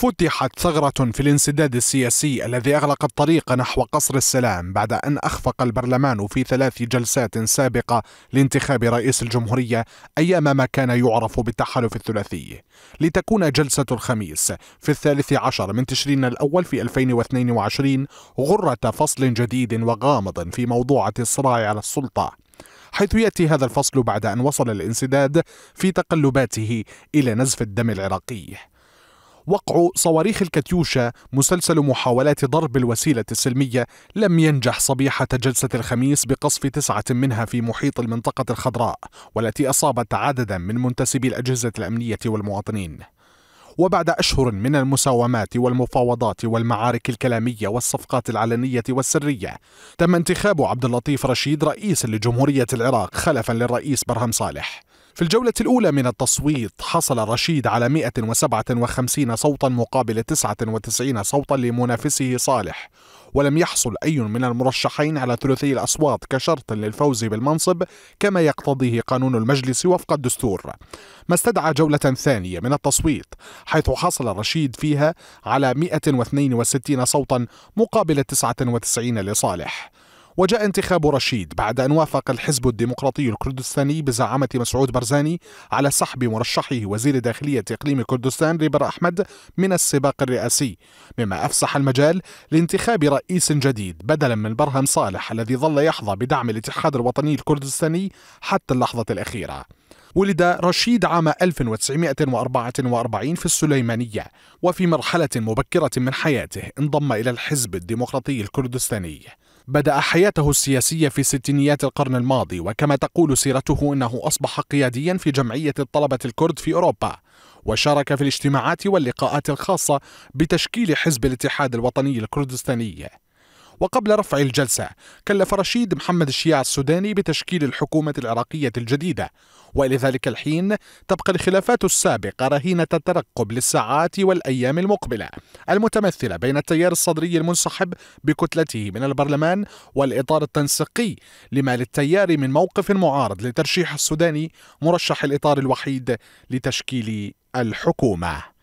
فتحت ثغرة في الانسداد السياسي الذي أغلق الطريق نحو قصر السلام بعد أن أخفق البرلمان في ثلاث جلسات سابقة لانتخاب رئيس الجمهورية أيام ما كان يعرف بالتحالف الثلاثي لتكون جلسة الخميس في الثالث عشر من تشرين الأول في 2022 غرة فصل جديد وغامض في موضوعة الصراع على السلطة حيث ياتي هذا الفصل بعد ان وصل الانسداد في تقلباته الى نزف الدم العراقي وقع صواريخ الكاتيوشا مسلسل محاولات ضرب الوسيلة السلمية لم ينجح صبيحة جلسة الخميس بقصف تسعة منها في محيط المنطقة الخضراء والتي أصابت عددا من منتسبي الأجهزة الأمنية والمواطنين وبعد أشهر من المساومات والمفاوضات والمعارك الكلامية والصفقات العلنية والسرية تم انتخاب عبد اللطيف رشيد رئيسا لجمهورية العراق خلفا للرئيس برهم صالح في الجولة الأولى من التصويت حصل رشيد على 157 صوتا مقابل 99 صوتا لمنافسه صالح ولم يحصل أي من المرشحين على ثلثي الأصوات كشرط للفوز بالمنصب كما يقتضيه قانون المجلس وفق الدستور ما استدعى جولة ثانية من التصويت حيث حصل رشيد فيها على 162 صوتا مقابل 99 لصالح وجاء انتخاب رشيد بعد أن وافق الحزب الديمقراطي الكردستاني بزعامة مسعود برزاني على سحب مرشحه وزير داخلية إقليم كردستان ريبر أحمد من السباق الرئاسي مما أفسح المجال لانتخاب رئيس جديد بدلا من برهم صالح الذي ظل يحظى بدعم الاتحاد الوطني الكردستاني حتى اللحظة الأخيرة ولد رشيد عام 1944 في السليمانية وفي مرحلة مبكرة من حياته انضم إلى الحزب الديمقراطي الكردستاني بدأ حياته السياسية في ستينيات القرن الماضي وكما تقول سيرته أنه أصبح قياديا في جمعية الطلبة الكرد في أوروبا وشارك في الاجتماعات واللقاءات الخاصة بتشكيل حزب الاتحاد الوطني الكردستاني وقبل رفع الجلسة كلف رشيد محمد الشياع السوداني بتشكيل الحكومة العراقية الجديدة وإلى ذلك الحين تبقى الخلافات السابقة رهينة الترقب للساعات والأيام المقبلة المتمثلة بين التيار الصدري المنسحب بكتلته من البرلمان والإطار التنسيقي لما للتيار من موقف معارض لترشيح السوداني مرشح الإطار الوحيد لتشكيل الحكومة